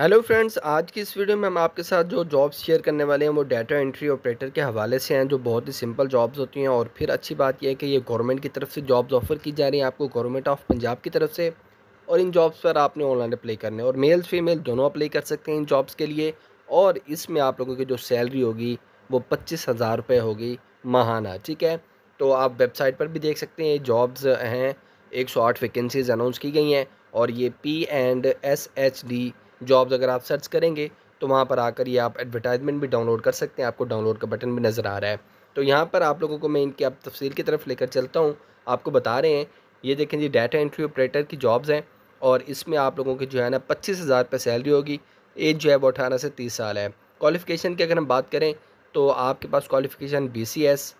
hello friends आज की इस वीडियो में हम आपके साथ जो जॉब्स शेयर करने वाले हैं वो डाटा एंट्री ऑपरेटर के हवाले से हैं जो बहुत ही सिंपल जॉब्स होती हैं और फिर अच्छी बात यह है कि ये गवर्नमेंट की तरफ से जॉब्स ऑफर की जा रही हैं आपको गवर्नमेंट ऑफ पंजाब की तरफ से और इन जॉब्स पर आपने ऑनलाइन अप्लाई करने और मेल फीमेल दोनों अप्लाई कर सकते हैं इन जॉब्स के लिए और इसमें आप लोगों की जो सैलरी होगी वो पच्चीस हज़ार रुपये होगी माहाना ठीक है तो आप वेबसाइट पर भी देख सकते हैं जॉब्स हैं एक सौ आठ वैकेंसीज़ अनाउंस की गई हैं और ये P and S H D jobs अगर आप सर्च करेंगे तो वहाँ पर आकर ये आप एडवर्टाइजमेंट भी डाउनलोड कर सकते हैं आपको डाउनलोड का बटन भी नज़र आ रहा है तो यहाँ पर आप लोगों को मैं इनकी आप तफसील की तरफ लेकर चलता हूँ आपको बता रहे हैं ये देखें जी डाटा एंट्री ऑपरेटर की जॉब्स हैं और इसमें आप लोगों की जो है ना पच्चीस हज़ार रुपये सैलरी होगी एज जो है वो अठारह से तीस साल है क्वालिफ़िकेशन की अगर हम बात करें तो आपके पास qualification B C S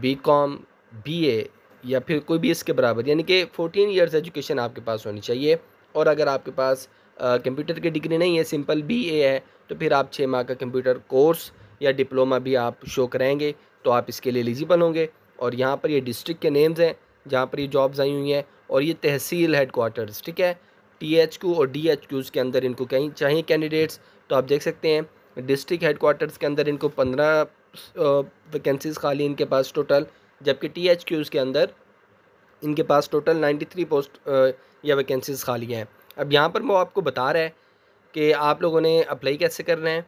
B com B A या फिर कोई भी इसके बराबर यानी कि फ़ोटीन ईयर्स एजुकेशन आपके पास होनी चाहिए और अगर आपके पास कंप्यूटर की डिग्री नहीं है सिंपल बी ए है तो फिर आप छः माह का कंप्यूटर कोर्स या डिप्लोमा भी आप शो करेंगे तो आप इसके लिए एलिजिबल होंगे और यहाँ पर ये डिस्ट्रिक्ट के नेम्स हैं जहाँ पर ये जॉब्स आई हुई हैं और ये तहसील हेडकोार्टर्स ठीक है टी एच क्यू और डी एच क्यूज़ के अंदर इनको कहीं चाहिए कैंडिडेट्स तो आप देख सकते हैं डिस्ट्रिक्ट हेडकोार्टर्स के अंदर इनको पंद्रह वैकेंसीज़ खाली इनके पास टोटल जबकि टी एच क्यूज़ के अंदर इनके पास टोटल नाइन्टी थ्री पोस्ट या वैकेंसीज़ खाली हैं अब यहाँ पर वो आपको बता रहा है कि आप लोगों ने अप्लाई कैसे करना है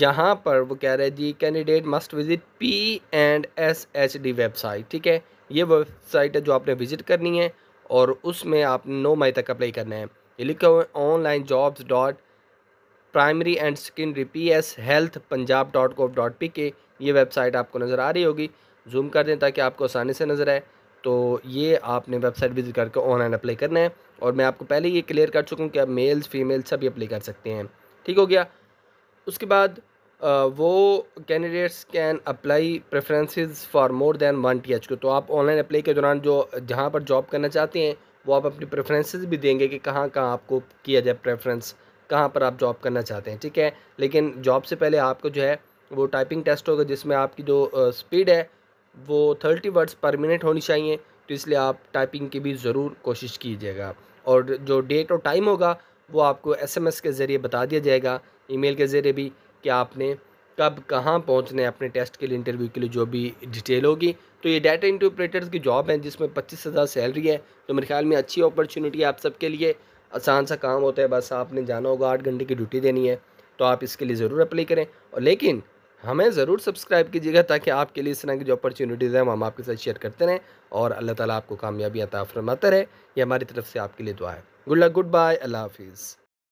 यहाँ पर वो कह रहे हैं जी candidate must visit P and S H D website ठीक है ये वेबसाइट है जो आपने विज़िट करनी है और उसमें आप नौ मई तक अप्लाई करना है ये लिखा हुआ है online jobs dot primary and secondary P S health Punjab dot gov dot P K ये वेबसाइट आपको नज़र आ रही होगी जूम कर दें ताकि आपको आसानी से नज़र आए तो ये आपने वेबसाइट विजिट करके ऑनलाइन अप्लाई करना है और मैं आपको पहले ये क्लियर कर चुका हूँ कि आप मेल्स फीमेल सभी अप्लाई कर सकते हैं ठीक हो गया उसके बाद वो candidates can apply preferences for more than one T H को तो आप ऑनलाइन अप्लाई के दौरान जो जहाँ पर जॉब करना चाहते हैं वो आप अपनी प्रेफरेंसेस भी देंगे कि कहाँ कहाँ आपको किया जाए प्रेफरेंस कहाँ पर आप जॉब करना चाहते हैं ठीक है लेकिन जॉब से पहले आपको जो है वो टाइपिंग टेस्ट होगा जिसमें आपकी जो स्पीड है वो थर्टी वर्ड्स पर मिनट होनी चाहिए तो इसलिए आप टाइपिंग की भी ज़रूर कोशिश कीजिएगा और जो डेट और टाइम होगा वो आपको एसएमएस के ज़रिए बता दिया जाएगा ईमेल के ज़रिए भी कि आपने कब कहाँ पहुँचने अपने टेस्ट के लिए इंटरव्यू के लिए जो भी डिटेल होगी तो ये डाटा इंटरप्रेटर्स की जॉब है जिसमें पच्चीस हज़ार सैलरी है तो मेरे ख्याल में अच्छी अपॉर्चुनिटी है आप सबके लिए आसान सा काम होता है बस आपने जाना होगा आठ घंटे की ड्यूटी देनी है तो आप इसके लिए ज़रूर अप्लाई करें और लेकिन हमें ज़रूर सब्सक्राइब कीजिएगा ताकि आपके लिए इस तरह की जो अपॉर्चुनिटीज़ हैं हम आपके साथ शेयर करते रहें और अल्लाह ताला आपको कामयाबी अता फरमाता रहे ये हमारी तरफ से आपके लिए दुआ है गुड लक गुड बाय अल्लाह हाफिज़